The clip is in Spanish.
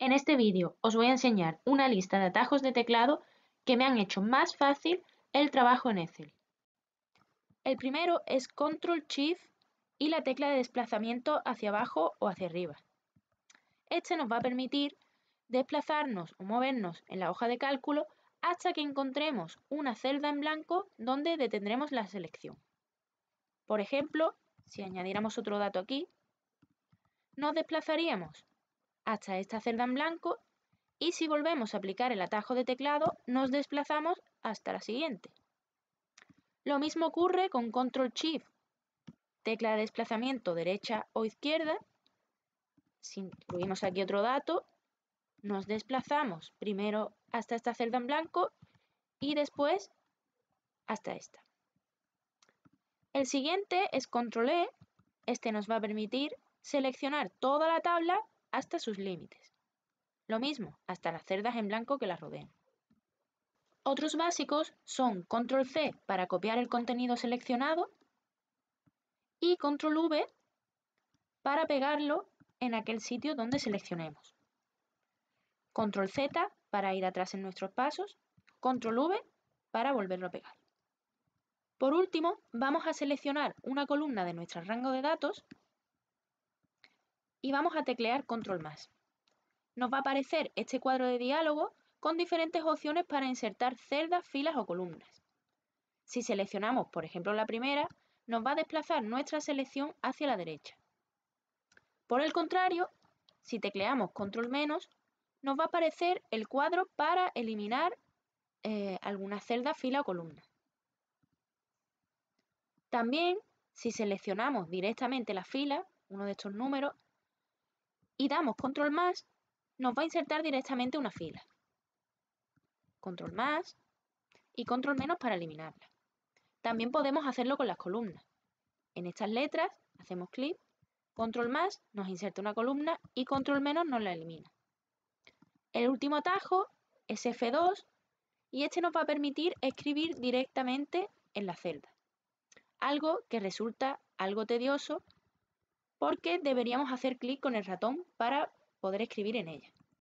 En este vídeo os voy a enseñar una lista de atajos de teclado que me han hecho más fácil el trabajo en Excel. El primero es Control Shift y la tecla de desplazamiento hacia abajo o hacia arriba. Este nos va a permitir desplazarnos o movernos en la hoja de cálculo hasta que encontremos una celda en blanco donde detendremos la selección. Por ejemplo, si añadiéramos otro dato aquí, nos desplazaríamos hasta esta celda en blanco y si volvemos a aplicar el atajo de teclado nos desplazamos hasta la siguiente. Lo mismo ocurre con Control Shift, tecla de desplazamiento derecha o izquierda. Si incluimos aquí otro dato, nos desplazamos primero hasta esta celda en blanco y después hasta esta. El siguiente es Control E. Este nos va a permitir seleccionar toda la tabla hasta sus límites. Lo mismo, hasta las cerdas en blanco que las rodean. Otros básicos son Control C para copiar el contenido seleccionado y Control V para pegarlo en aquel sitio donde seleccionemos. Control Z para ir atrás en nuestros pasos, Control V para volverlo a pegar. Por último, vamos a seleccionar una columna de nuestro rango de datos y vamos a teclear control más. Nos va a aparecer este cuadro de diálogo con diferentes opciones para insertar celdas, filas o columnas. Si seleccionamos, por ejemplo, la primera, nos va a desplazar nuestra selección hacia la derecha. Por el contrario, si tecleamos control menos, nos va a aparecer el cuadro para eliminar eh, alguna celda, fila o columna. También, si seleccionamos directamente la fila, uno de estos números, y damos control más, nos va a insertar directamente una fila. Control más y control menos para eliminarla. También podemos hacerlo con las columnas. En estas letras hacemos clic, control más nos inserta una columna y control menos nos la elimina. El último atajo es F2 y este nos va a permitir escribir directamente en la celda. Algo que resulta algo tedioso porque deberíamos hacer clic con el ratón para poder escribir en ella.